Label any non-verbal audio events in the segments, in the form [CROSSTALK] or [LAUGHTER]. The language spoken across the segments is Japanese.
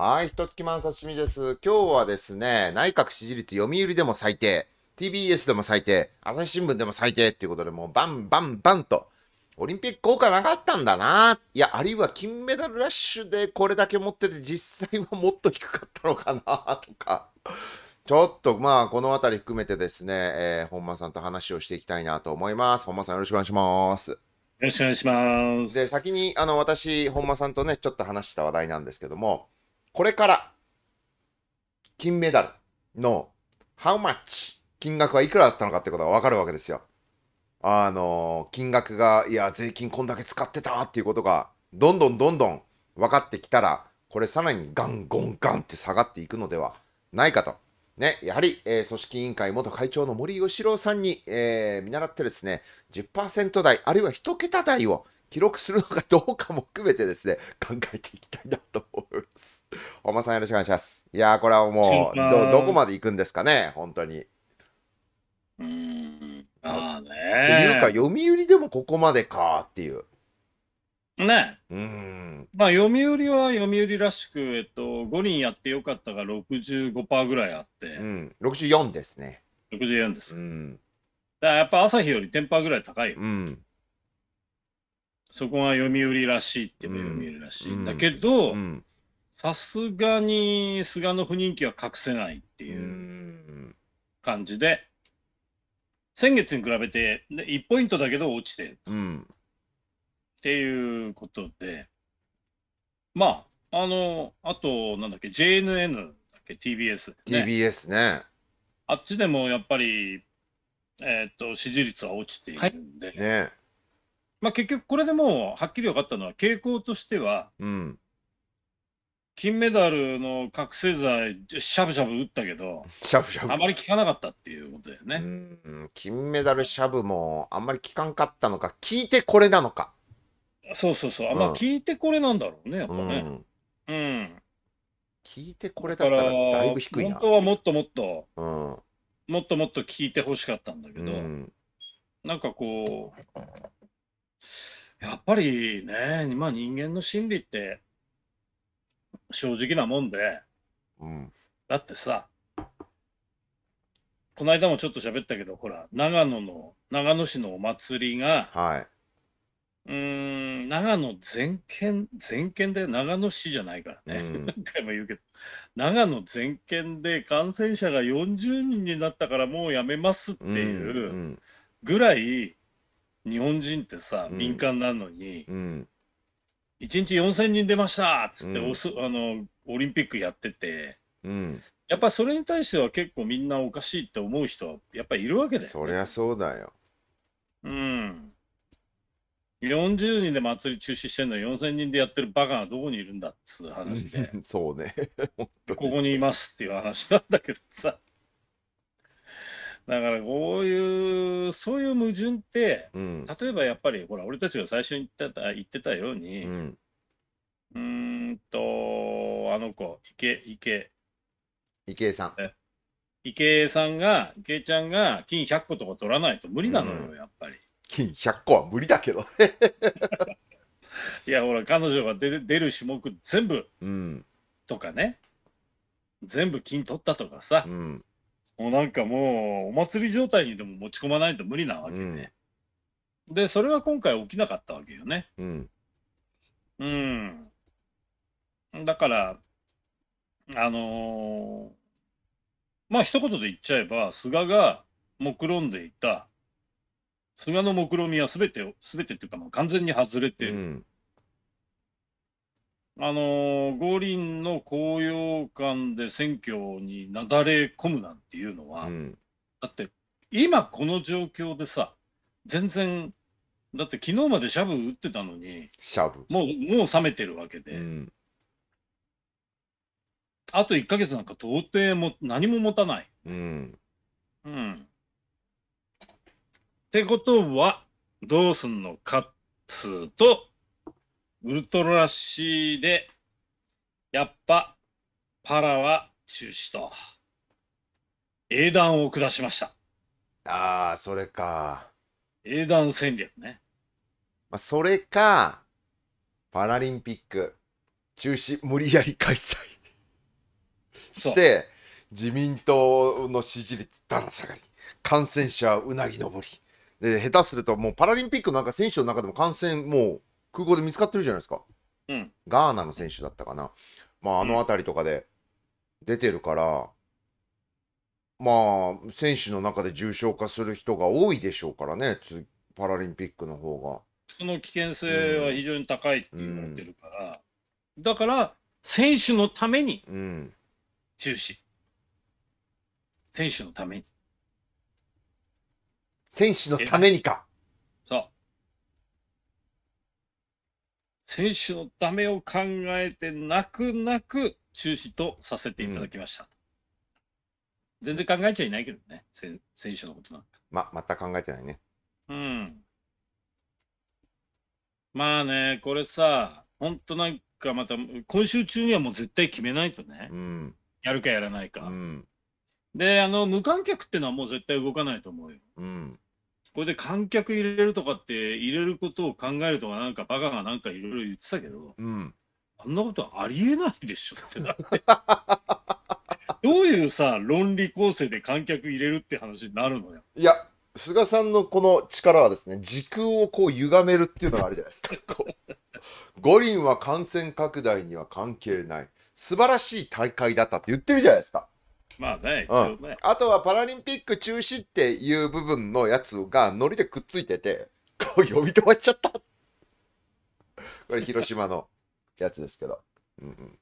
はい、ひとつきまん刺身です。今日はですね、内閣支持率読売でも最低、TBS でも最低、朝日新聞でも最低っていうことで、もうバンバンバンと、オリンピック効果なかったんだな。いや、あるいは金メダルラッシュでこれだけ持ってて、実際はもっと低かったのかな、とか。ちょっと、まあ、このあたり含めてですね、えー、本間さんと話をしていきたいなと思います。本間さん、よろしくお願いします。よろしくお願いします。で、先に、あの、私、本間さんとね、ちょっと話した話題なんですけども、これから金メダルのハウマッチ金額はいくらだったのかってことがわかるわけですよ。あの、金額が、いや、税金こんだけ使ってたっていうことが、どんどんどんどん分かってきたら、これさらにガンゴンガンって下がっていくのではないかと。ね、やはり、えー、組織委員会元会長の森喜朗さんに、えー、見習ってですね、10%台、あるいは1桁台を記録するのかどうかも含めてですね、考えていきたいなと思います。おまさんよろしくお願いします。いやこれはもうど、どこまで行くんですかね、本当に。うん。ああねっていうか、読売でもここまでかっていう。ね。うん。まあ、読売は読売らしく、えっと、五人やってよかったが65%ぐらいあって。うん。64ですね。64です。うん。だからやっぱ朝日より10%ぐらい高いよ。うん。そこが読売らしいって読売らしい、うんだけど、うんさすがに菅の不人気は隠せないっていう感じで、先月に比べて1ポイントだけど落ちてる、うん、っていうことで、まあ、あの、あと、なんだっけ、JNN だっけ、TBS、ね。TBS ね。あっちでもやっぱり、えっ、と、支持率は落ちているんで、はい、ね。まあ結局これでもうはっきり分かったのは傾向としては、うん、金メダルの覚醒剤、しゃぶしゃぶ打ったけど、しゃぶしゃぶあまり効かなかったっていうことだよね。うん金メダルしゃぶもあんまり効かんかったのか、効いてこれなのか。そうそうそう、あんま効聞いてこれなんだろうね、やっぱね。うん。聞いてこれだったらだいぶ低い本当はもっともっと、うん。もっともっと聞いてほしかったんだけうど、ん。なんかこう、やっぱりね、まあ、人間の心理って、正直なもんで、うん、だってさこの間もちょっと喋ったけどほら長野の長野市のお祭りが、はい、うん長野全県全県で長野市じゃないからね、うん、[LAUGHS] 何回も言うけど長野全県で感染者が40人になったからもうやめますっていうぐらい、日本人ってさ、民間なのに。うん1日4000人出ましたっつっておす、あのオリンピックやってて、うん、やっぱそれに対しては結構みんなおかしいって思う人はやっぱいるわけだよ、ね、そりゃそうだようん40人で祭り中止してんの4000人でやってるバカがどこにいるんだっつう話で [LAUGHS] そうね [LAUGHS] ここにいますっていう話なんだけどさだからこういうそういう矛盾って、うん、例えばやっぱりほら俺たちが最初に言ってた言ってたように、うん、んとあの子池池池江さん池江さんが池江ちゃんが金100個とか取らないと無理なのよ、うん、やっぱり金100個は無理だけど [LAUGHS] いやほら彼女が出出る種目全部とかね、うん、全部金取ったとかさ、うんもうなんかもうお祭り状態にでも持ち込まないと無理なわけね、うん、でそれは今回起きなかったわけよねうん、うん、だからあのー、まあ一言で言っちゃえば菅が目論んでいた菅の目論みは全て全てっていうかもう完全に外れて、うん、あの五輪の高揚感で選挙になだれ込むなんていうのは、うん、だって今この状況でさ全然だって昨日までシャブ打ってたのにシャブもうもう冷めてるわけで、うん、あと1か月なんか到底も何も持たない。うん、うん、ってことはどうすんのかっつうとウルトラいで、やっぱ、パラは中止と、英断を下しました。ああ、それか。英断戦略ね。まあ、それか、パラリンピック、中止、無理やり開催して、自民党の支持率、だら下がり、感染者、うなぎ登り。で、下手すると、もうパラリンピックなんか選手の中でも感染、もう、空港で見つかってるじゃないですか。うん、ガーナの選手だったかな。まあ、あの辺りとかで出てるから、うん、まあ、選手の中で重症化する人が多いでしょうからね、パラリンピックの方が。その危険性は非常に高いって言われてるから、うん、だから、選手のために中止、選手のために。選手のためにか。選手のためを考えて泣く泣く中止とさせていただきました。うん、全然考えちゃいないけどね、選手のことなんか。ま、全く考えてないね。うん。まあね、これさ、本当なんかまた、今週中にはもう絶対決めないとね、うん、やるかやらないか。うん、で、あの、無観客っていうのはもう絶対動かないと思うよ。うんこれで観客入れるとかって入れることを考えるとかなんかバカがなんかいろいろ言ってたけど、うん、あんなことありえないでしょってなって [LAUGHS] どういうさ論理構成で観客入れるって話になるのよいや菅さんのこの力はですね時空をこう歪めるっていうのがあるじゃないですか [LAUGHS] 五輪は感染拡大には関係ない素晴らしい大会だったって言ってるじゃないですかまあね、うん、あとはパラリンピック中止っていう部分のやつがノリでくっついてて、こう呼び止まっちゃった。これ [LAUGHS] 広島のやつですけど。うんうん、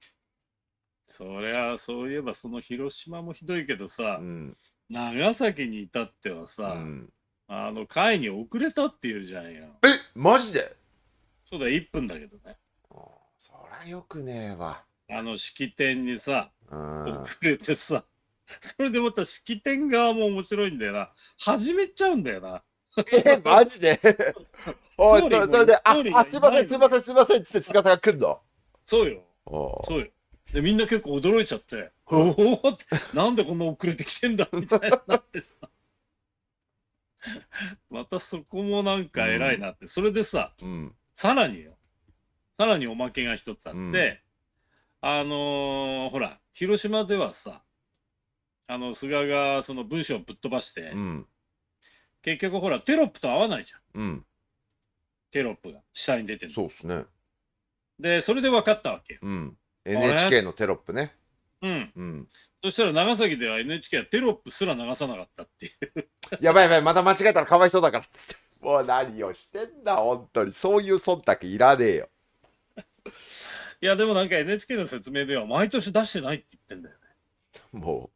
そりゃ、そういえばその広島もひどいけどさ、うん、長崎に至ってはさ、うん、あの会に遅れたっていうじゃんよ。えマジでそうだ、1分だけどね。そりゃよくねえわ。あの式典にさ、遅れてさ、[LAUGHS] それでまた式典側も面白いんだよな。始めちゃうんだよな。え、マジで [LAUGHS] おい、それそれで、あ、あすいません、すいません、すいませんって姿が来んのそうよ。そうよ。で、みんな結構驚いちゃって、おおって、なんでこんな遅れてきてんだみたいになって [LAUGHS] またそこもなんか偉いなって。うん、それでさ、うん、さらによ。さらにおまけが一つあって、うん、あのー、ほら、広島ではさ、あの菅がその文章をぶっ飛ばして、うん、結局ほらテロップと合わないじゃん、うん、テロップが下に出てるそうですねでそれで分かったわけよ、うん、NHK のテロップねうん、うん、そしたら長崎では NHK はテロップすら流さなかったっていう [LAUGHS] やばいやばいまた間違えたらかわいそうだからっつって [LAUGHS] もう何をしてんだ本当にそういう忖度いらねえよいやでもなんか NHK の説明では毎年出してないって言ってんだよねも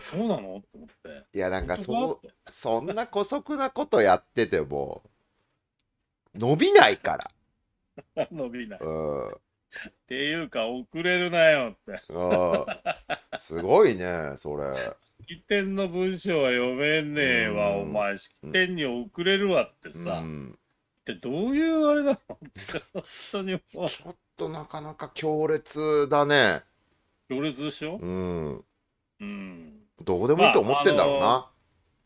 そうなの思っていやなんかそそんな姑息なことやってても伸びないから [LAUGHS] 伸びない、うん、っていうか遅れるなよってすごいねそれ式典の文章は読めねえわ、お前式典に遅れるわってさ、うん、ってどういうあれなのって本当にちょっとなかなか強烈だね強烈でしょうんうんどうでもいいと思ってんだろうな。まあ、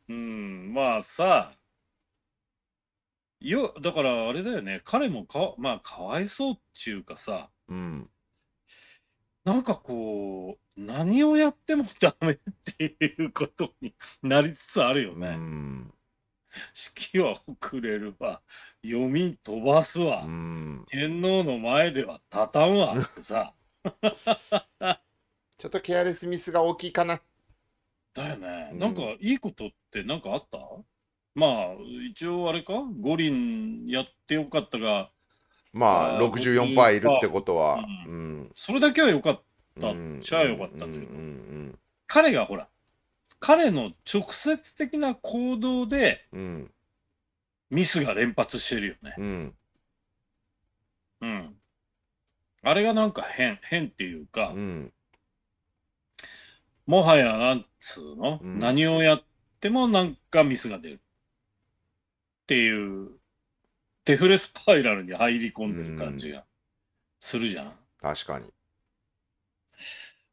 うんまあさよだからあれだよね彼もか,、まあ、かわいそうっちゅうかさ、うん、なんかこう何をやってもダメっていうことになりつつあるよね。うん式は遅れるわ読み飛ばすわ、うん、天皇の前では畳むんわってさ [LAUGHS] ちょっとケアレスミスが大きいかなだよね、うんなんかいいことってなんかあったまあ一応あれか五輪やってよかったがまあ64パーいるってことは、ううん、それだけはよかったっちゃよかったというかうん彼がほら彼の直接的な行動でうんミスが連発してるよね。うんうんうん。あれがなんか変、変っていうか、うんもはや、なんつうの、うん何をやってもなんかミスが出る。っていう、デフレスパイラルに入り込んでる感じがするじゃん。確かに。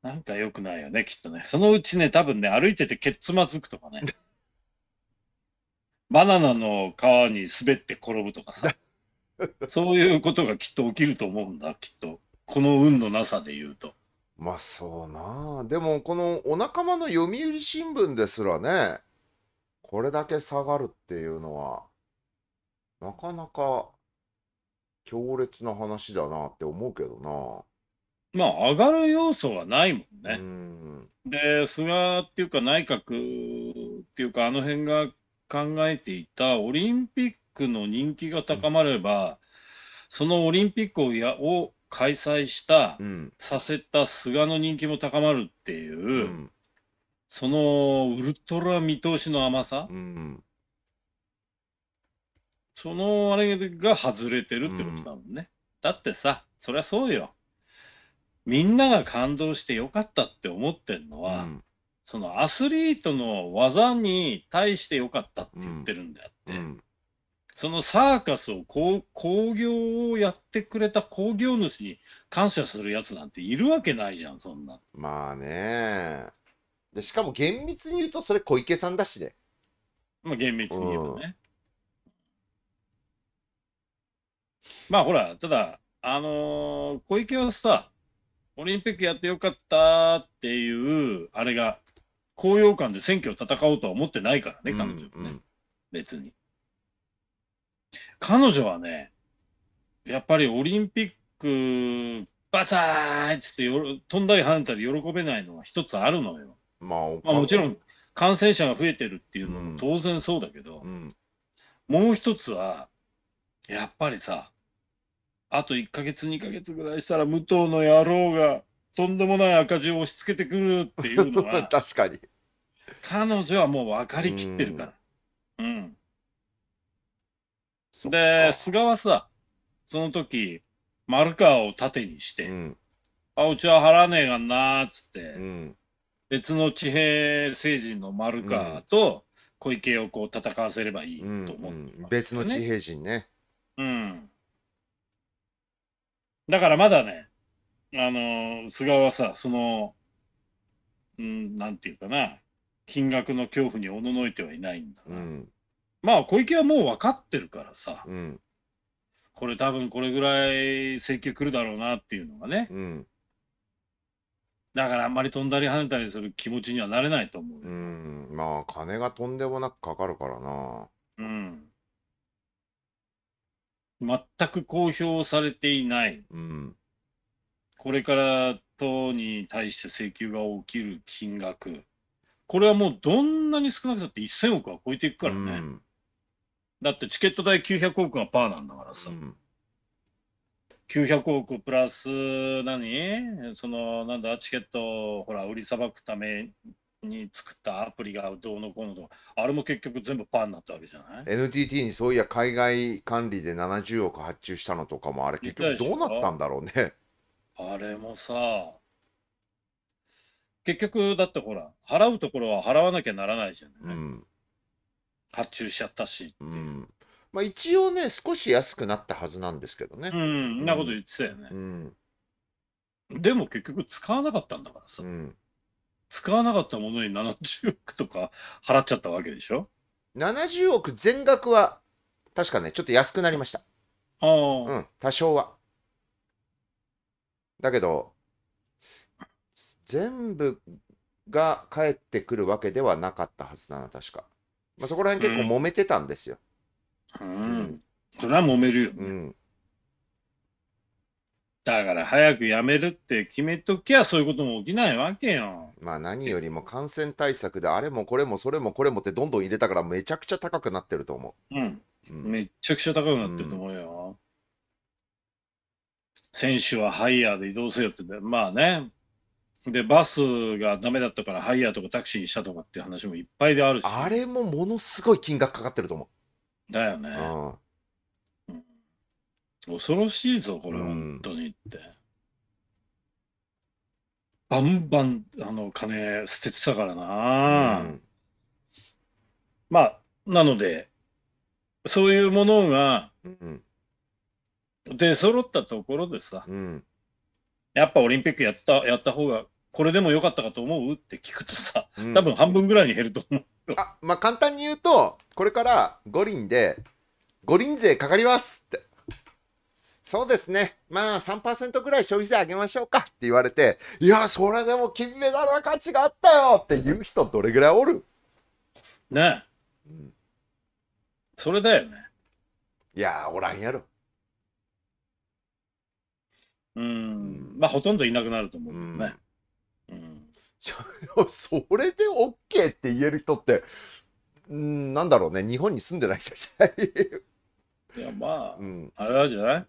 なんか良くないよね、きっとね。そのうちね、多分ね、歩いててケツまずくとかね。[LAUGHS] バナナの皮に滑って転ぶとかさ。[LAUGHS] そういうことがきっと起きると思うんだ、きっと。この運のなさで言うと。まあそうなあでもこのお仲間の読売新聞ですらねこれだけ下がるっていうのはなかなか強烈な話だなって思うけどなまあ上がる要素はないもんねで菅っていうか内閣っていうかあの辺が考えていたオリンピックの人気が高まれば、うん、そのオリンピックをやを開催した、うん、させた菅の人気も高まるっていう、うん、そのウルトラ見通しの甘さ、うん、そのあれが外れてるってことだもんね。だってさ、そりゃそうよ。みんなが感動してよかったって思ってるのは、そのアスリートの技に対してよかったって言ってるんであって。そのサーカスを工業をやってくれた工業主に感謝するやつなんているわけないじゃんそんなまあねでしかも厳密に言うとそれ小池さんだしねまあ厳密に言えばね、うん、まあほらただあのー、小池はさオリンピックやってよかったっていうあれが高揚感で選挙を戦おうとは思ってないからね彼女ね、うんうん、別に彼女はね、やっぱりオリンピック、バターっつってよ飛んだり跳ねたり喜べないのは一つあるのよ。まあ、まあ、もちろん感染者が増えてるっていうのも当然そうだけど、うん、もう一つは、やっぱりさ、あと1ヶ月、2ヶ月ぐらいしたら、武藤の野郎がとんでもない赤字を押し付けてくるっていうのは、[LAUGHS] 確かに。彼女はもう分かりきってるから。うん、うんで、菅はさ、その時、丸川を盾にして、うん、あ、うちは払わねえがんなっつって、うん、別の地平成人の丸川と小池をこう戦わせればいいと思う、うん別の地平人ね。うん。だからまだね、あのー菅はさ、その、うん、なんていうかな、金額の恐怖におののいてはいないんだうな。ん、まあ小池はもう分かってるからさ、うん、これ多分これぐらい請求来るだろうなっていうのがね、うん、だからあんまり飛んだり跳ねたりする気持ちにはなれないと思ううんまあ金がとんでもなくかかるからなうん全く公表されていない、うん、これから党に対して請求が起きる金額これはもうどんなに少なくたって1000億は超えていくからね、うんだってチケット代900億がパーなんだからさ。うん、900億プラス何そのなんだチケットほら売りさばくために作ったアプリがどうのこうのとあれも結局全部パーになったわけじゃない ?NTT にそういや海外管理で70億発注したのとかもあれ結局どうなったんだろうね。あれもさ結局だってほら払うところは払わなきゃならないじゃない、うん発注しちゃったしうんまあ、一応ね、少し安くなったはずなんですけどね。うん、んなこと言ってたよね。うん、でも結局使わなかったんだからさ、うん、使わなかったものに70億とか払っちゃったわけでしょ70億全額は、確かね、ちょっと安くなりました。ああ。うん、多少は。だけど、全部が返ってくるわけではなかったはずだな、確か。まあ、そこら辺結構揉めてたんですよ。うん。うん、それは揉めるよ、ね、うん。だから早くやめるって決めときゃそういうことも起きないわけよ。まあ何よりも感染対策であれもこれもそれもこれもってどんどん入れたからめちゃくちゃ高くなってると思う。うん。うん、めちゃくちゃ高くなってると思うよ。うん、選手はハイヤーで移動せよって、まあね、で、バスがダメだったからハイヤーとかタクシーにしたとかっていう話もいっぱいであるし。あれもものすごい金額かかってると思うだよね。うん恐ろしいぞ、これ、本当にって。バンバン、あの、金捨ててたからな。うんまあ、なので、そういうものがう出揃ったところでさ、うんやっぱオリンピックやった、やった方がこれでも良かったかと思うって聞くとさ、多分半分ぐらいに減ると思う。うん、あまあ簡単に言うと、これから五輪で、五輪税かかりますって。そうですね、まあ3%ぐらい消費税上げましょうかって言われて、いや、それでも金メダルは価値があったよって言う人、どれぐらいおるねえ、それだよね。いやおらんやろ。うん、まあほとんどいなくなると思うけどね。[LAUGHS] それで OK って言える人って、うん、なんだろうね、日本に住んでない人じゃない。いや、まあ、うん、あれはじゃない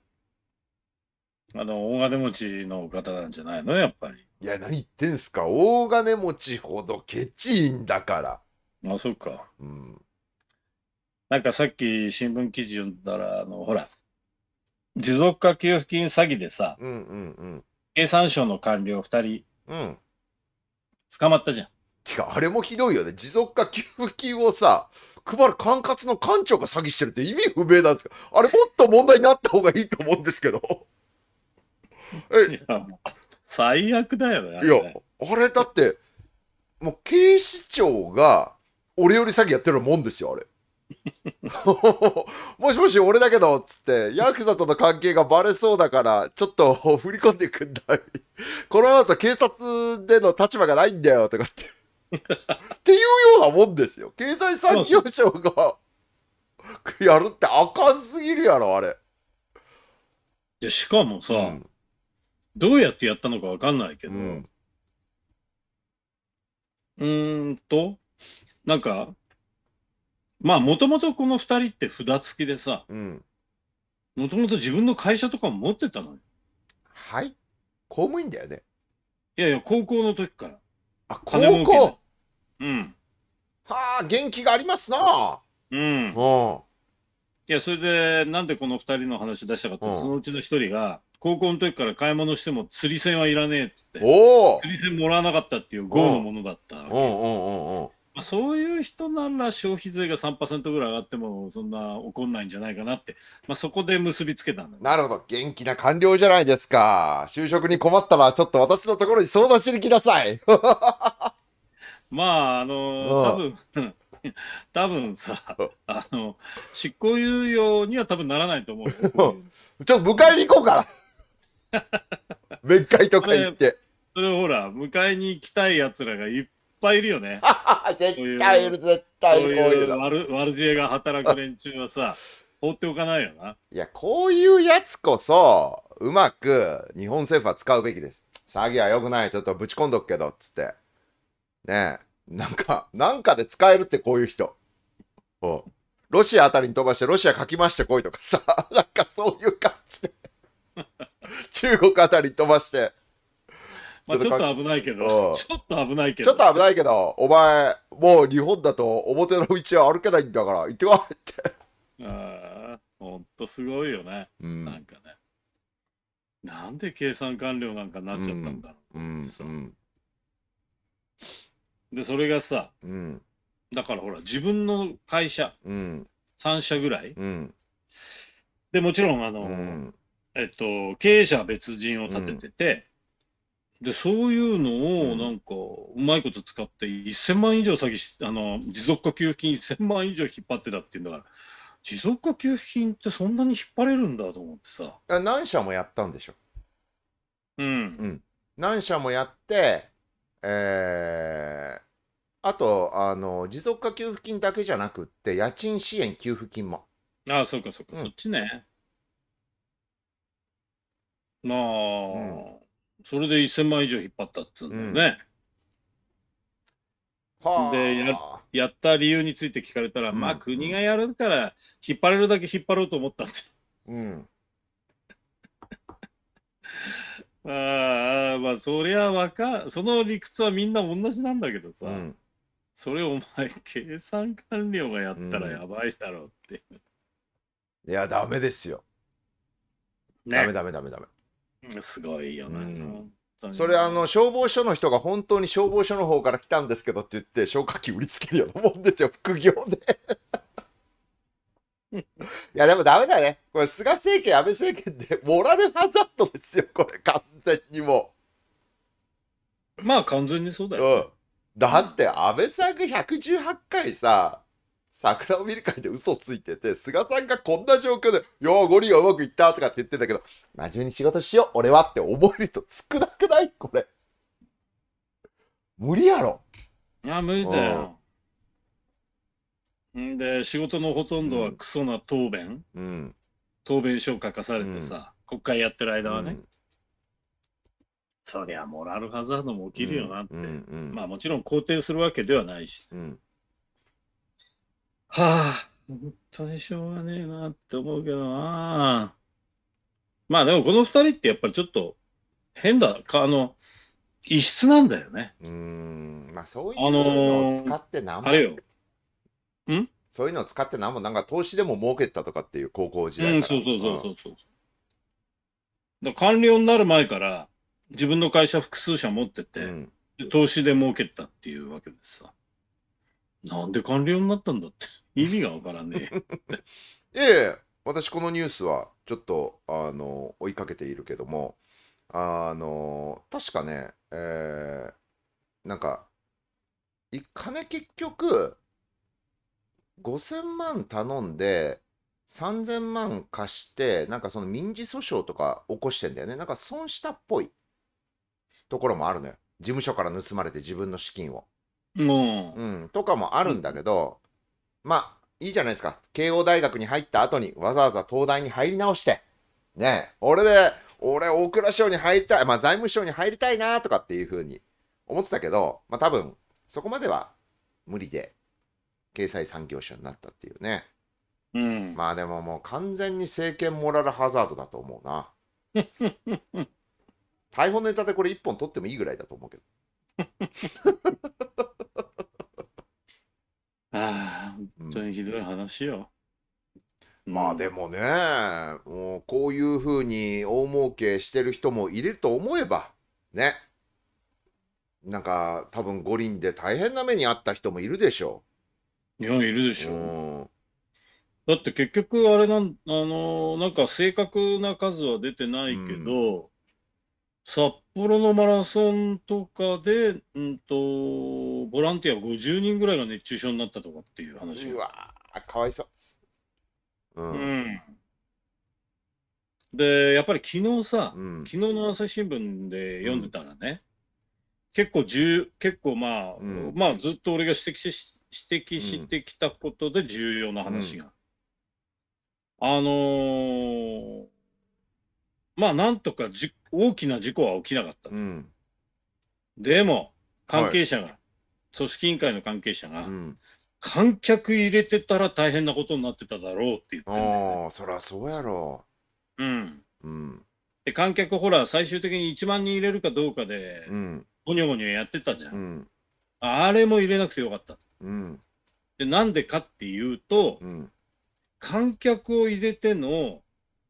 あの、大金持ちの方なんじゃないのやっぱり。いや、何言ってんすか。大金持ちほどケチいんだから。あ、そっか。うん。なんかさっき新聞記事読んだら、あの、ほら、持続化給付金詐欺でさ、うんうんうん、経産省の官僚2人、うん、捕まったじゃん。てか、あれもひどいよね。持続化給付金をさ、配る管轄の官庁が詐欺してるって意味不明なんですかあれもっと問題になった方がいいと思うんですけど。え最悪だよね。いや、あれだって、もう警視庁が俺より詐欺やってるもんですよ、あれ。[LAUGHS] もしもし俺だけどっつってヤクザとの関係がバレそうだからちょっと [LAUGHS] 振り込んでくんないこのままだと警察での立場がないんだよとかってっていうようなもんですよ経済産業省がやるってあかんすぎるやろあれやしかもさ、うん、どうやってやったのかわかんないけどうんーんとなんかまあ、もともとこの二人って札付きでさ、もともと自分の会社とかも持ってたのよ。はい公務員だよね。いやいや、高校の時から。あ、高金儲け校うん。はあ、元気がありますな。うん。うん。いや、それで、なんでこの二人の話出したかって、そのうちの一人が、高校の時から買い物しても釣り銭はいらねえっつって、おお。釣り銭もらわなかったっていう豪のものだった。うんうんうんうん。まあ、そういう人なら消費税が3%ぐらい上がってもそんな怒んないんじゃないかなって、まあ、そこで結びつけたんだなるほど元気な官僚じゃないですか就職に困ったらちょっと私のところに相談しに来なさい [LAUGHS] まああのー、多分 [LAUGHS] 多分さ、あの執行猶予には多分ならないと思うちょっと迎えに行こうかな。[LAUGHS] 面会とか行ってそ。それをほら、迎えに行きたいやつらがいっぱいいるよね。[LAUGHS] 絶対いる、絶対いる、こういうの。悪悪知恵が働く連中はさ、[LAUGHS] 放っておかないよな。いや、こういうやつこそ、うまく日本政府は使うべきです。詐欺はよくない、ちょっとぶち込んどくけど、つって。ねえ、なんか、なんかで使えるってこういう人。おロシアあたりに飛ばして、ロシア書きましてこいとかさ、[LAUGHS] なんかそういう感じで。中国あたりに飛ばして、まあ、ちょっと危ないけど、ちょっと危ないけど。ちょっと危ないけど、お前、もう日本だと表の道は歩けないんだから、行ってこいって。ああ、ほんとすごいよね、うん、なんかね。なんで計算完了なんかなっちゃったんだろう、うんうん、で、それがさ、うん、だからほら、自分の会社、うん、3社ぐらい、で、もちろん、あの、えっと、経営者は別人を立ててて、で、そういうのを、なんか、うまいこと使って、1000万以上詐欺し、あの、持続化給付金1000万以上引っ張ってたっていうんだから、持続化給付金ってそんなに引っ張れるんだと思ってさ。何社もやったんでしょ。うん。うん。何社もやって、えー、あと、あの、持続化給付金だけじゃなくって、家賃支援給付金も。ああ、そうかそうか、うん、そっちね。まあ、うん、それで1000万以上引っ張ったっつうんだよね。はあでや、やった理由について聞かれたら、うんまあ国がやるから、引っ張れるだけ引っ張ろうと思ったって。うん。[LAUGHS] ああ、まあそりゃわか、その理屈はみんな同じなんだけどさ、うん。それお前、計算官僚がやったらやばいだろうって。いや、ダメですよ。ダメだダメダメダメ。すごいよね。うんそれあの消防署の人が本当に消防署の方から来たんですけどって言って消火器売りつけるようなもんですよ [LAUGHS] 副業で [LAUGHS] いやでもダメだねこれ菅政権安倍政権で [LAUGHS] モラルハザードですよこれ完全にもまあ完全にそうだよ、うん、だって安倍さんが118回さ桜を見る会で嘘ついてて、菅さんがこんな状況で、よーゴリがうまくいったとかって言ってたけど、真面目に仕事しよう、俺はって思える人少なくないこれ。無理やろ。いや、無理だよ。んで、仕事のほとんどはクソな答弁、うん、答弁書を書かされてさ、うん、国会やってる間はね、うん、そりゃモラルハザードも起きるよなって、まあもちろん肯定するわけではないし、はあ、本当にしょうがねえなって思うけどな。まあでもこの二人ってやっぱりちょっと変だ、あの、異質なんだよね。うん、まあそういうのを使って何も、あれよ。んそういうのを使って何も、なんか投資でも儲けたとかっていう高校時代うん、そうそうそうそうそう。うん、官僚になる前から自分の会社複数社持ってて、うん、投資で儲けたっていうわけですさ。なんで官僚になったんだって。[LAUGHS] 意味がわからねえ。[LAUGHS] いえいえ、私このニュースはちょっと、あの、追いかけているけども、あの、確かね、えー、なんか、金結局、5000万頼んで、3000万貸して、なんかその民事訴訟とか起こしてんだよね。なんか損したっぽいところもあるのよ。事務所から盗まれて自分の資金を。うん、とかもあるんだけど、うん、まあいいじゃないですか慶応大学に入った後にわざわざ東大に入り直してね俺で俺大蔵省に入りたい、まあ、財務省に入りたいなとかっていうふうに思ってたけど、まあ、多分そこまでは無理で経済産業省になったっていうね、うん、まあでももう完全に政権モラルハザードだと思うな逮捕 [LAUGHS] ネタでこれ1本取ってもいいぐらいだと思うけどああ、本当にひどい話よ。まあでもね、もうこういうふうに大儲けしてる人もいると思えば、ね。なんか多分五輪で大変な目に遭った人もいるでしょう。いや、いるでしう。うん。だって結局あれなん、あのーなんか正確な数は出てないけん。ど、札幌のマラソンとかで、うんと、ボランティア50人ぐらいが熱中症になったとかっていう話うわかわいそう。うん、うんで、やっぱり昨日さ、うん、昨日の朝日新聞で読んでたらね、うん、結構重、結構まあ、うん、まあずっと俺が指摘し指摘してきたことで重要な話が。あのー、まあなんとかじ大きな事故は起きなかった。でも、関係者が組織委員会の関係者が、うん、観客入れてたら大変なことになってただろうって言って、ああ、そりゃそうやろう。うん。うん、で、観客、ほら、最終的に1万人入れるかどうかで、うん、ごにょごにょやってたじゃん。うん、あれも入れなくてよかった。うん、で、なんでかっていうと、うん、観客を入れての、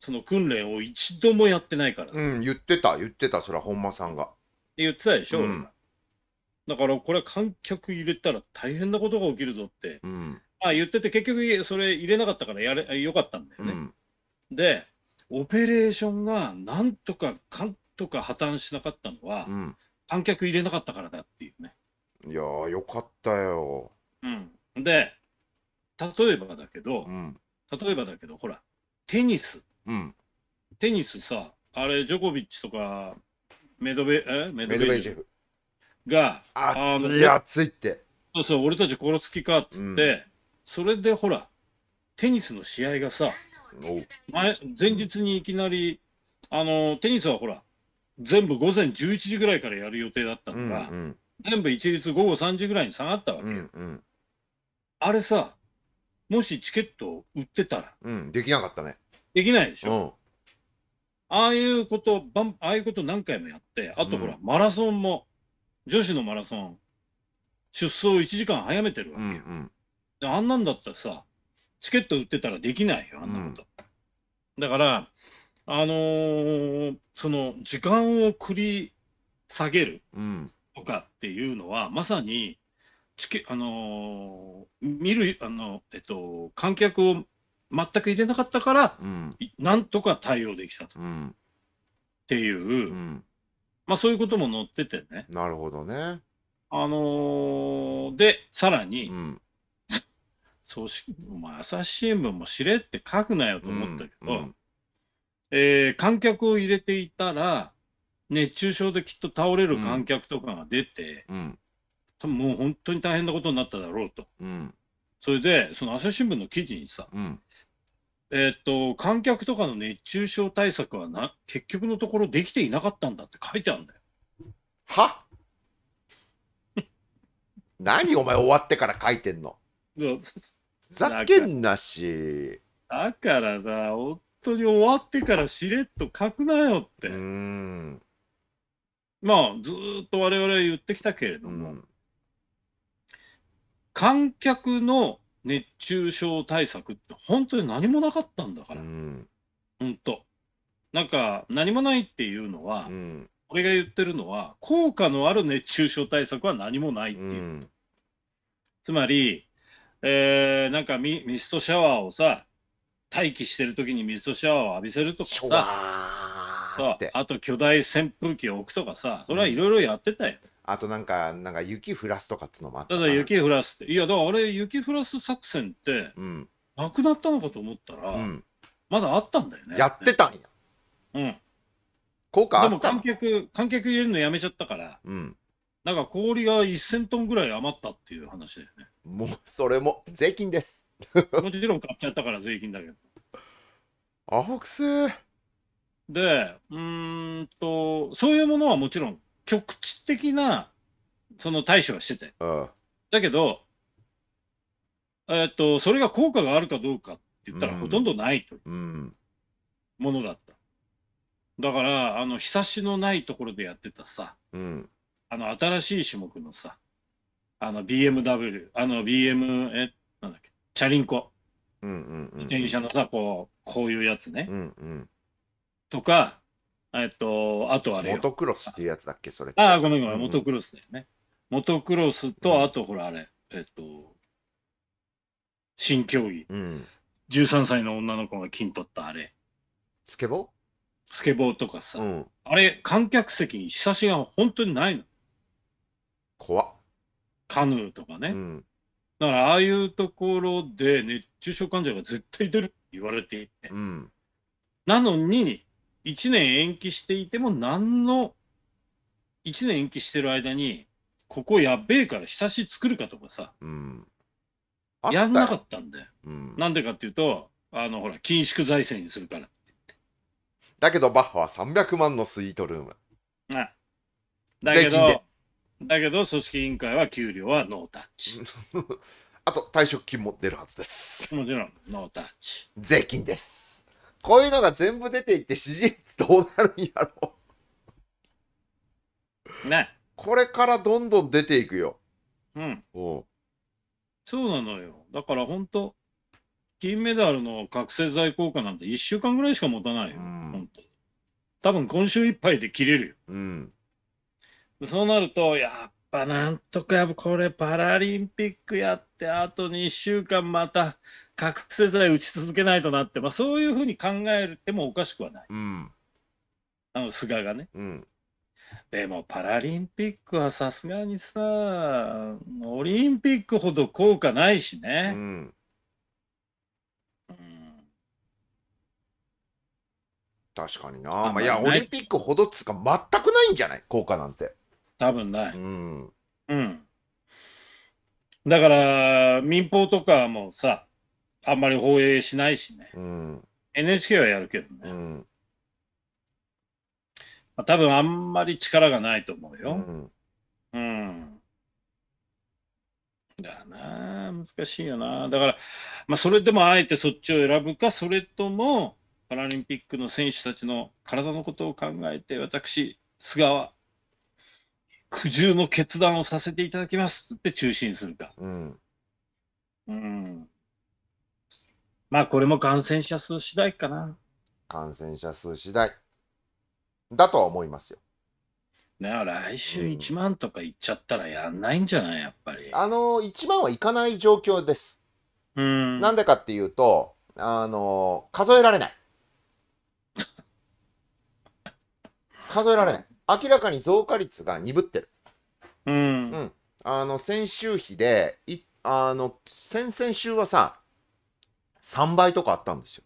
その訓練を一度もやってないから、うん、言ってた、言ってた、それは本間さんが。って言ってたでしょ、うん、だからこれ観客入れたら大変なことが起きるぞって、うん、まあ言ってて、結局それ入れなかったからやれよかったんだよね。うん、で、オペレーションがなんとかかんとか破綻しなかったのは、うん、観客入れなかったからだっていうね。いやよかったよ。うん、で、例えばだけど、例えばだけど、ほら、テニス。テニスさ、あれ、ジョコビッチとかメドベ、えメドベージェフ。が熱い熱いってそうそう俺たち殺す気かっつって、うん、それでほらテニスの試合がさ前前日にいきなりあのテニスはほら全部午前11時ぐらいからやる予定だったのが、うんうん、全部一律午後3時ぐらいに下がったわけ、うんうん、あれさもしチケットを売ってたら、うん、できなかったねできないでしょ、うん、ああいうことああいうこと何回もやってあとほら、うん、マラソンも女子のマラソン、出走1時間早めてるわけよ。うんうんで、あんなんだったらさ、チケット売ってたらできないよ、あんなこと。うん、だから、あのー、その時間を繰り下げるとかっていうのは、うん、まさにチケ、あのー、見る、あの、えっと、観客を全く入れなかったから、うん、なんとか対応できたと。っていう、まあそういうことも載っててね。なるほどね。あのー、で、さらに、うん、そうし、お前、朝日新聞も知れって書くなよと思ったけど、うんうん、えー、観客を入れていたら、熱中症できっと倒れる観客とかが出て、うん、多分もう本当に大変なことになっただろうと。うん、それで、その朝日新聞の記事にさ、うん、えっと、観客とかの熱中症対策はな、結局のところできていなかったんだって書いてあるんだよ。は [LAUGHS] 何お前終わってから書いてんの。ふざけんなし。だからさ、本当に終わってからしれっと書くなよって。うんまあ、ずっと我々は言ってきたけれども、うん、観客の熱中症対策って本当に何もなかったんだから、うん、本当なんか何もないっていうのは、うん、俺が言ってるのは効果のある熱中症対策は何もないっていう、うん、つまり、えー、なんかミミストシャワーをさ待機してる時にミストシャワーを浴びせるとかささあと巨大扇風機を置くとかさそれはいろいろやってたよ、うんあとなんか、なんか雪降らすとかっつうのもあっただから雪降らすって。いや、だからあれ、雪降らす作戦って、なくなったのかと思ったら、うん。まだあったんだよね。やってたんや。うん。効果あでもったの観客、観客入れるのやめちゃったから、うん。なんか氷が1000トンぐらい余ったっていう話だよね。もう、それも税金です。もちろん買っちゃったから税金だけど。あほくせで、うーんと、そういうものはもちろん局地的なその対処はしてて。ああだけど、えっと、それが効果があるかどうかって言ったら、ほとんどないというものだった。だから、あの、日差しのないところでやってたさ、うん。あの、新しい種目のさ、あの、BMW、あの、BM、え、なんだっけ、チャリンコ、うん。うん。うん。自転車のさ、こう、こういうやつね、うん。うん。とか、えっと、あとあれよモトクロスっていうやつだっけ、それああ、ごめんごめん、モトクロスだよね。モトクロスと、あとほら、あれ、えっと、新競技。うん。13歳の女の子が金取ったあれ。スケボースケボーとかさ、うん、あれ、観客席にひさしが本当にないの。怖っ。カヌーとかね。うん、だから、ああいうところで熱中症患者が絶対出るって言われていて。うん、なのに、1年延期していても何の、1年延期してる間に、ここやべえから久し作るかとかさ、うん、やんなかったんだよ。な、うんでかっていうと、あの、ほら、緊縮財政にするからって言って。だけど、バッハは300万のスイートルーム。あだけど、だけど、組織委員会は給料はノータッチ。[LAUGHS] あと、退職金も出るはずです。もちろん、ノータッチ。税金です。こういうのが全部出ていって支持率どうなるんやろね。これからどんどん出ていくよ。うん。うそうなのよ。だから本当金メダルの覚醒剤効果なんて1週間ぐらいしか持たないよ。うん、本当多分今週いっぱいで切れるよ。うん。そうなると、やっぱなんとかこれパラリンピックやってあと2週間また覚醒剤打ち続けないとなって、まあ、そういうふうに考えてもおかしくはない、うん、あの菅がね、うん、でもパラリンピックはさすがにさオリンピックほど効果ないしね、うん、うん、確かにな、ままあ、いやオリンピックほどっつか全くないんじゃない効果なんて多分ないうん、うん、だから民放とかもさあんまり放映しないしね。うん、NHK はやるけどね。うんまあ、多分あんまり力がないと思うよ。うん。うん、だな難しいよな。だから、まあ、それでもあえてそっちを選ぶか、それとも、パラリンピックの選手たちの体のことを考えて、私、菅は、苦渋の決断をさせていただきますって中心するか。うん。うんまあこれも感染者数次第かな。感染者数次第だとは思いますよ。だから来週1万とかいっちゃったらやんないんじゃないやっぱり。あの1万はいかない状況です。うん。なんでかっていうと、あの数えられない。[LAUGHS] 数えられない。明らかに増加率が鈍ってる。うん。うん、あの先週比でいあの先々週はさ3倍とかあったんですよ。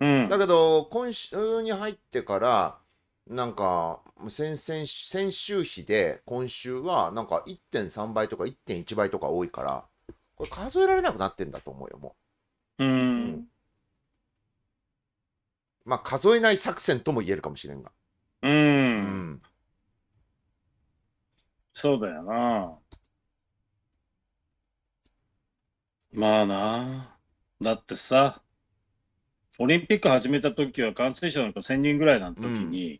うん、だけど今週に入ってからなんか先々先週比で今週はなんか1.3倍とか1.1倍とか多いからこれ数えられなくなってんだと思うよもう。うん、うん、まあ数えない作戦とも言えるかもしれんが。うん、うん、そうだよな。まあな。だってさ、オリンピック始めた時は感染者なんか1000人ぐらいの時に、うん、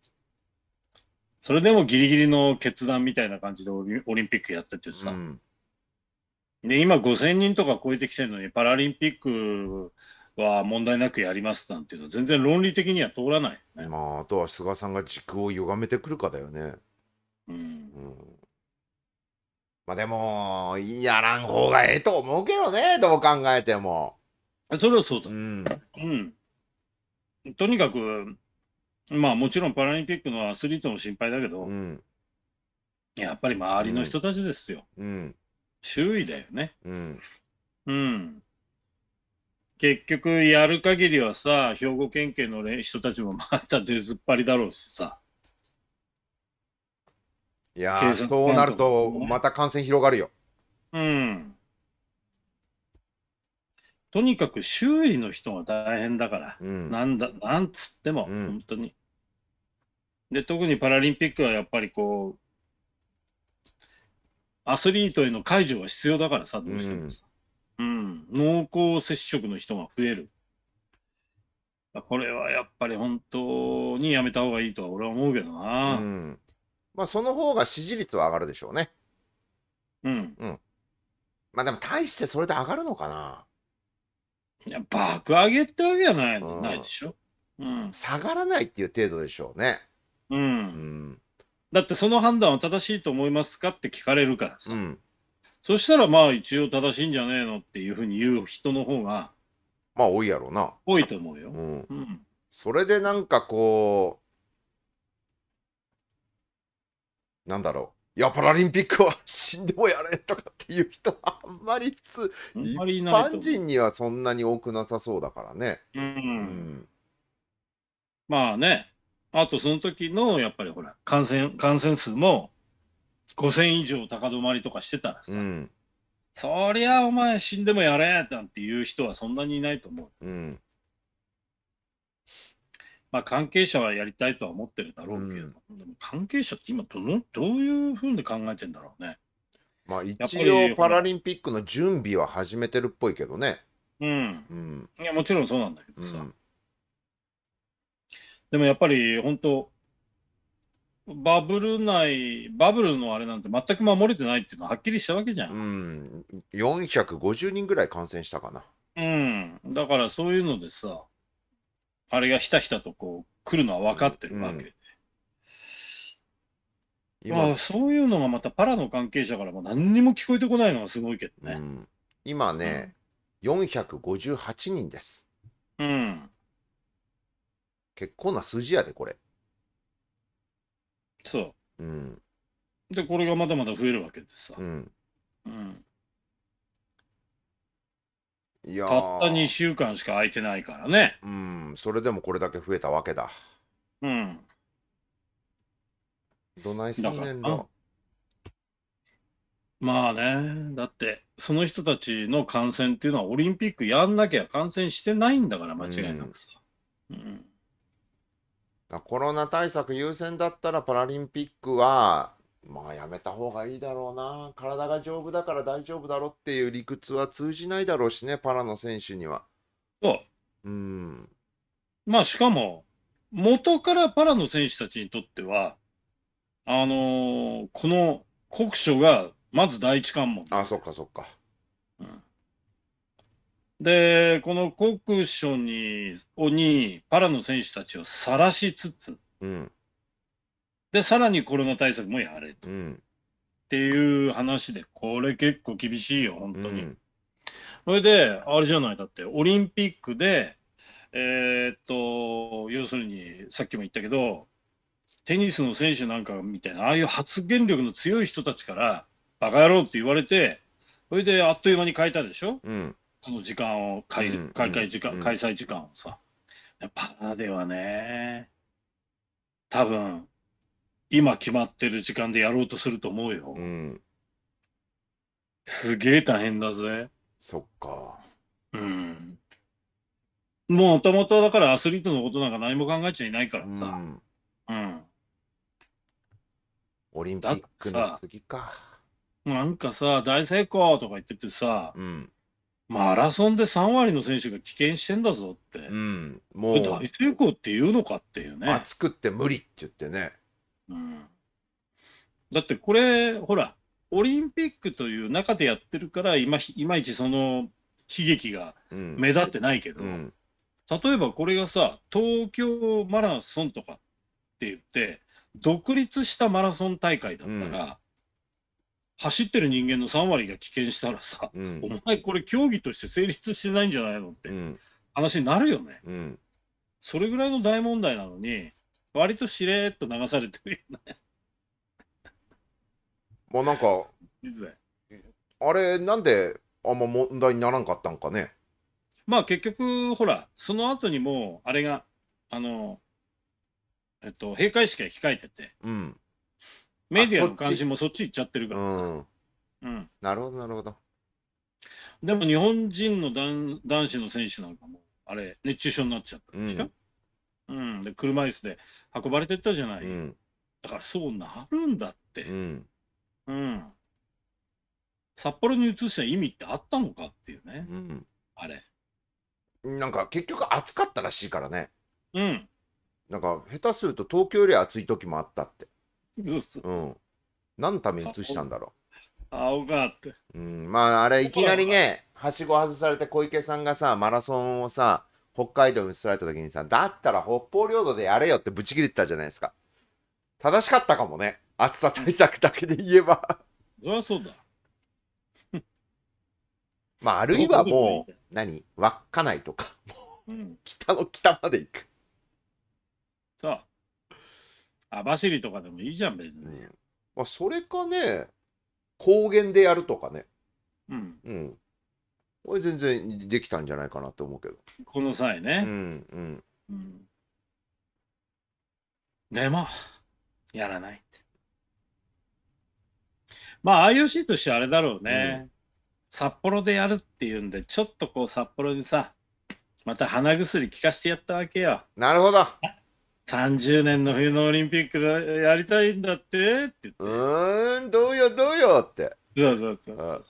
それでもギリギリの決断みたいな感じでオリンピックやっててさ、うん、で今5000人とか超えてきてるのにパラリンピックは問題なくやりますなんていうのは全然論理的には通らない、ね、まああとは菅さんが軸を歪めてくるかだよね。うん、うんまあでも、やらん方がええと思うけどね、どう考えても。それはそうだ。うん。うん、とにかく、まあもちろんパラリンピックのアスリートも心配だけど、うん、やっぱり周りの人たちですよ。うん、周囲だよね。うん。うん。結局やる限りはさ、兵庫県警の人たちもまた出ずっぱりだろうしさ。いやそうなると、また感染広がるよ。うん。とにかく周囲の人が大変だから、うん、なんだなんつっても、うん、本当に。で特にパラリンピックはやっぱりこうアスリートへの解除は必要だからさどうしてもさ、うん、うん、濃厚接触の人が増える。これはやっぱり本当にやめた方がいいとは俺は思うけどな。うん、まあその方が支持率は上がるでしょうね。うん。うん。まあでも大してそれで上がるのかな。いや爆上げってわけじゃないの、うんないでしょ、うん下がらないっていう程度でしょうね。ううん、だってその判断は正しいと思いますかって聞かれるからさ、うん。そしたらまあ一応正しいんじゃねえのっていうふうに言う人の方がまあ多いやろうな。多いと思うよ、うん。うん、それでなんかこう、なんだろういや、パラリンピックは死んでもやれとかっていう人はあんまり普通、一般人にはそんなに多くなさそうだからね。まあね、あとその時のやっぱりほら、感染感染数も5000以上高止まりとかしてたらさ、うん、そりゃお前死んでもやれなんていう人はそんなにいないと思う。うんまあ、関係者はやりたいとは思ってるだろうけど、うん、でも関係者って今どの、どういうふうに考えてんだろうね。まあ、一応、パラリンピックの準備は始めてるっぽいけどね。うん。うん、いや、もちろんそうなんだけどさ。うん、でもやっぱり、本当バブル内、バブルのあれなんて全く守れてないっていうのははっきりしたわけじゃん。うん。450人ぐらい感染したかな。うん。だからそういうのでさ、あれがひたひたとこう来るのは分かってるわけで。うん、まあ、そういうのがまたパラの関係者からも何にも聞こえてこないのがすごいけどね。うん、今ね、458人です。うん。結構な数字やで、これ。そう。うん。で、これがまだまだ増えるわけでさ。うん。うん。たった2週間しか空いてないからね。うん、それでもこれだけ増えたわけだ。うん。どないすんねんまあね、だって、その人たちの感染っていうのは、オリンピックやんなきゃ感染してないんだから、間違いなくさ。うん、うん、コロナ対策優先だったら、パラリンピックはまあやめた方がいいだろうな、体が丈夫だから大丈夫だろっていう理屈は通じないだろうしね、パラの選手には。そう。うん。まあしかも、元からパラの選手たちにとっては、あのー、この酷暑がまず第一関門。あ、そっかそっか。うん、で、この酷暑ににパラの選手たちを晒しつつ、うん、で、さらにコロナ対策もやれと。うん、っていう話で、これ結構厳しいよ、本当に。うん、それで、あれじゃない、だって、オリンピックで、えー、っと、要するに、さっきも言ったけど、テニスの選手なんかみたいな、ああいう発言力の強い人たちから、バカ野郎って言われて、それであっという間に変えたでしょ、うん、この時間を、開会時間、開催時間をさ。パラではね、多分今決まってる時間でやろうとすると思うよ。うん。すげえ大変だぜ。そっか。うん。もう、ともとだからアスリートのことなんか何も考えちゃいないからさ。うん。うん、オリンピックの次か。なんかさ、大成功とか言っててさ、うん、マラソンで3割の選手が棄権してんだぞって。うん、もう。大成功って言うのかっていうね。暑くって無理って言ってね。うん、だってこれ、ほら、オリンピックという中でやってるからいまいまいちその悲劇が目立ってないけど、うん、例えばこれがさ東京マラソンとかって言って独立したマラソン大会だったら、うん、走ってる人間の3割が棄権したらさ、うん、お前これ競技として成立してないんじゃないのって話になるよね。それぐらいの大問題なのに割としれっと流されてるよね。[LAUGHS] まあなんか、あれ、なんであんま問題にならんかったんかね。まあ結局、ほら、その後にもう、あれが、あの、えっと、閉会式が控えてて、うん、メディアの関心もそっち行っちゃってるからさ。うん。うん、なるほど、なるほど。でも日本人の男男子の選手なんかも、あれ、熱中症になっちゃったでしょ、うん、うん、で車椅子で運ばれてったじゃない、うん、だからそうなるんだって、うん、うん、札幌に移した意味ってあったのかっていうね、うん、あれなんか結局暑かったらしいからねうんなんか下手すると東京より暑い時もあったってうん何のために移したんだろう青があってうんまああれいきなりねはしご外されて小池さんがさマラソンをさ北海道に移られた時にさ、だったら北方領土でやれよってブチ切れてたじゃないですか。正しかったかもね。暑さ対策だけで言えばそそうだ。[LAUGHS] まあ、あるいはもう、何稚内とか、う北の北まで行く。さあ、網走とかでもいいじゃん、別に。うん、まあ、それかね、高原でやるとかね。うん。うん俺全然できたんじゃないかなと思うけどこの際ねうんうん、うんでも、やらないって。まあ IOC としてあれだろうね、札幌でやるっていうんで、ちょっとこう札幌にさ、また鼻薬効かしてやったわけよ。なるほど30年の冬のオリンピックがやりたいんだってって言って。うーんどうよどうよってそうそうそうそう。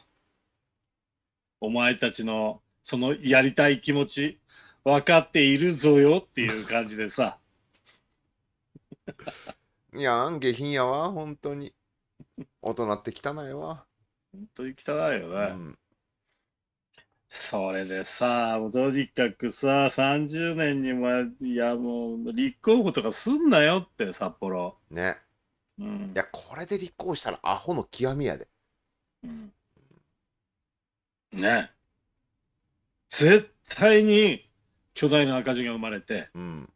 お前たちのそのやりたい気持ち分かっているぞよっていう感じでさ [LAUGHS] いやん下品やわ本当に大人って汚いわ本当に汚いよね、うん、それでさとにかくさ30年にもいやもう立候補とかすんなよって札幌ね、うん、いやこれで立候補したらアホの極みやで、うんね絶対に巨大な赤字が生まれて、うん。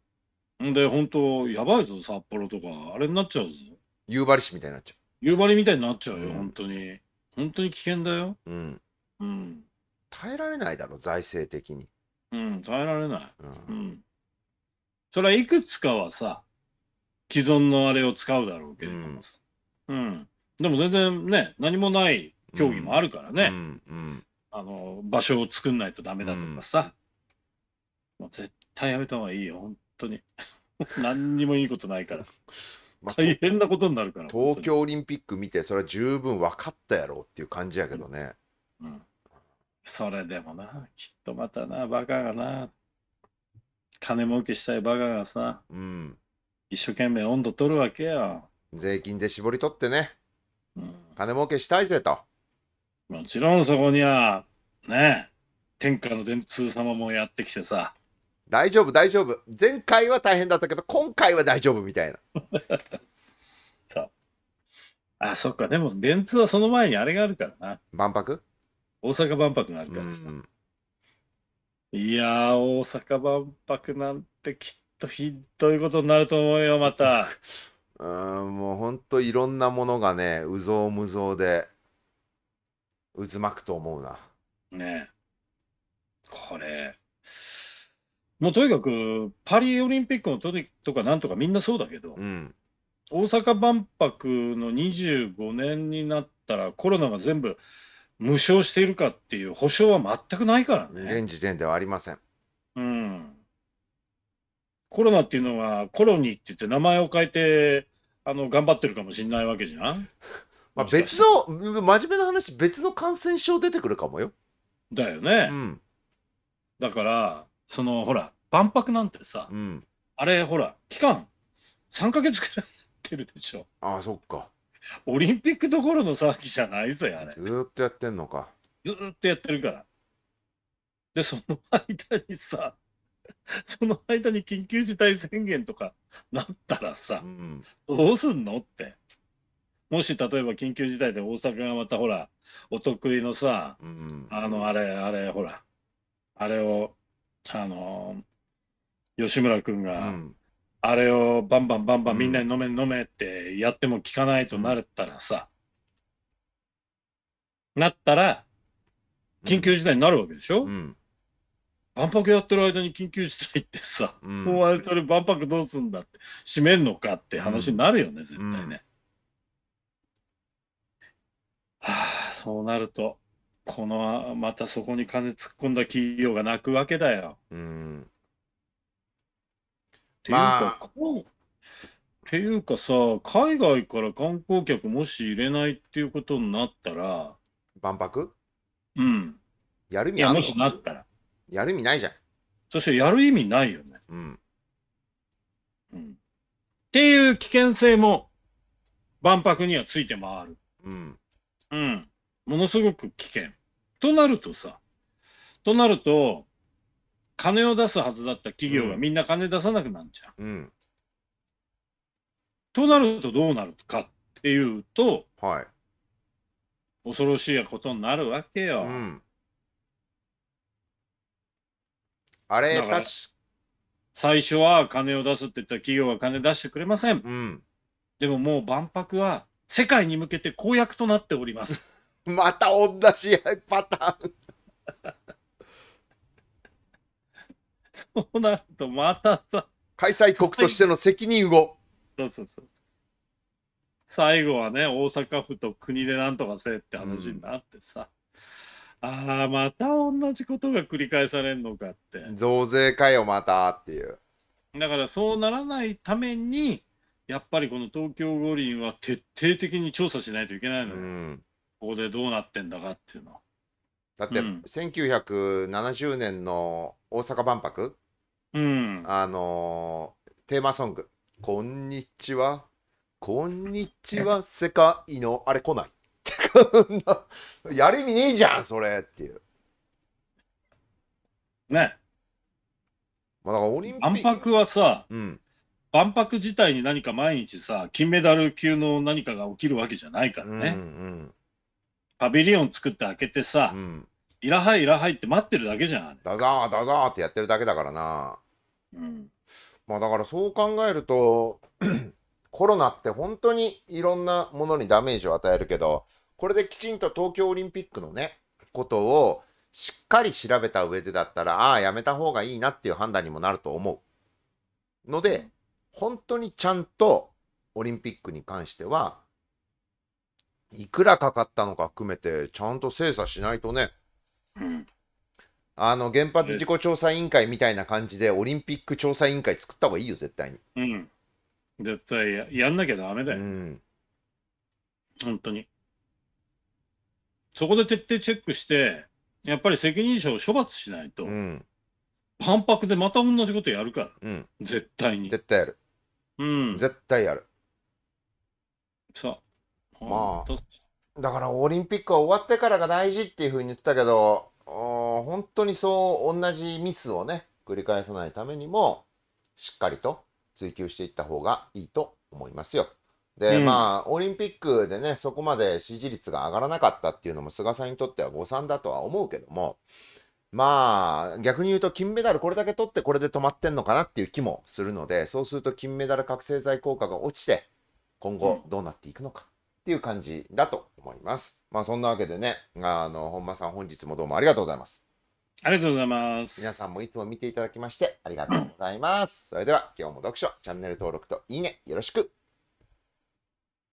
んで、本当やばいぞ、札幌とか。あれになっちゃうぞ。夕張市みたいになっちゃう夕張みたいになっちゃうよ、うん本当に。本当に危険だよ。う。ん。うん。耐えられないだろ、財政的に。うん、耐えられない。ううん。それはいくつかはさ、既存のあれを使うだろうけれどもさ。うん。でも全然ね、何もない競技もあるからね。うん。うん。あの場所を作んないとダメだとかさ、もう絶対やめた方がいいよ本当に [LAUGHS] 何にもいいことないからまあ大変なことになるから東京オリンピック見てそれは十分分かったやろうっていう感じやけどね、うん、それでもなきっとまたなバカがな金儲けしたいバカがさうん、一生懸命温度取るわけよ、税金で絞り取ってねうん、金儲けしたいぜともちろんそこには、ね、天下の電通様もやってきてさ。大丈夫、大丈夫。前回は大変だったけど、今回は大丈夫みたいな。[LAUGHS] あ、そっか。でも、電通はその前にあれがあるからな。万博大阪万博があるからさ。うんうん、いや大阪万博なんてきっとひどいことになると思うよ、また。う [LAUGHS] ん、もうほんといろんなものがね、うぞうむぞうで。渦巻くと思うな。ねこれ、もうとにかく、パリオリンピックの時とかなんとかみんなそうだけど、うん、大阪万博の25年になったら、コロナが全部無償しているかっていう保証は全くないからね。現時点ではありません。うん。コロナっていうのは、コロニーって言って名前を変えて、あの頑張ってるかもしれないわけじゃん。[LAUGHS] まあ、別の真面目な話別の感染症出てくるかもよだよね、うん、だからそのほら万博なんてさ、うん、あれほら期間3か月くらいやってるでしょああそっかオリンピックどころの騒ぎじゃないぞ、あれずっとやってんのかずっとやってるからでその間にさその間に緊急事態宣言とかなったらさ、うん、どうすんのってもし例えば緊急事態で大阪がまたほら、お得意のさ、うん、あの、あれ、あれ、ほら、あれを、あの、吉村君が、うん、あれをバンバンバンバンみんなに飲め飲めってやっても聞かないとなったらさ、なったら、緊急事態になるわけでしょ、うん、万博やってる間に緊急事態ってさ、うん、お前それ万博どうすんだって、閉めんのかって話になるよね、絶対ね。そうなると、このまたそこに金突っ込んだ企業が泣くわけだよ。うん。っていうか、まあ、っていうかさ、海外から観光客もし入れないっていうことになったら。万博うん。やる意味あるもしなったら。やる意味ないじゃん。そしてやる意味ないよね。うん。うん、っていう危険性も万博にはついて回る。うん。うん。ものすごく危険。となるとさ、となると、金を出すはずだった企業がみんな金出さなくなっちゃうん、となるとどうなるかっていうと、はい、恐ろしいことになるわけよ。うん、あれ、確か最初は金を出すって言った企業は金出してくれません。うん、でももう万博は世界に向けて公約となっております。また同じパターンそうなるとまたさ開催国としての責任をそうそうそう最後はね大阪府と国でなんとかせえって話になってさ、うん、ああまた同じことが繰り返されんのかって増税かよまたっていうだからそうならないためにやっぱりこの東京五輪は徹底的に調査しないといけないのよ、うんここでどうなってんだかっていうのだって、うん1970年の大阪万博、うんあのテーマソング「こんにちはこんにちは世界のあれ来ない」[LAUGHS] やる意味ねえじゃんそれっていう、ねまあ、だからオリンピ万ック、博はさうん、万博自体に何か毎日さ金メダル級の何かが起きるわけじゃないかうらんうね、んパビリオン作って開けてさ、うん、いらはいいらはいって待ってるだけじゃん。だザーだザーってやってるだけだからな。うん、まあだからそう考えると [CLEARS THROAT] コロナって本当にいろんなものにダメージを与えるけどこれできちんと東京オリンピックのねことをしっかり調べた上でだったらああやめた方がいいなっていう判断にもなると思うので、本当にちゃんとオリンピックに関してはいくらかかったのか含めて、ちゃんと精査しないとね、うん、あの原発事故調査委員会みたいな感じで、オリンピック調査委員会作った方がいいよ、絶対に。うん、絶対ややんなきゃだめだよ、うん、本当に。そこで徹底チェックして、やっぱり責任者を処罰しないと、うん、反発でまた同じことやるから、うん、絶対に。絶対やる。うん、絶対やる。さあ。まあ、だからオリンピックは終わってからが大事っていうふうに言ってたけど、本当にそう同じミスをね、繰り返さないためにも、しっかりと追求していった方がいいと思いますよ。で、うん、まあ、オリンピックでね、そこまで支持率が上がらなかったっていうのも、菅さんにとっては誤算だとは思うけども、まあ、逆に言うと、金メダルこれだけ取って、これで止まってんのかなっていう気もするので、そうすると金メダル覚醒剤効果が落ちて、今後どうなっていくのか。うんっていう感じだと思います。まあそんなわけでね、あの、本間さん本日もどうもありがとうございます。ありがとうございます。皆さんもいつも見ていただきましてありがとうございます。それでは今日も読書、チャンネル登録といいねよろしく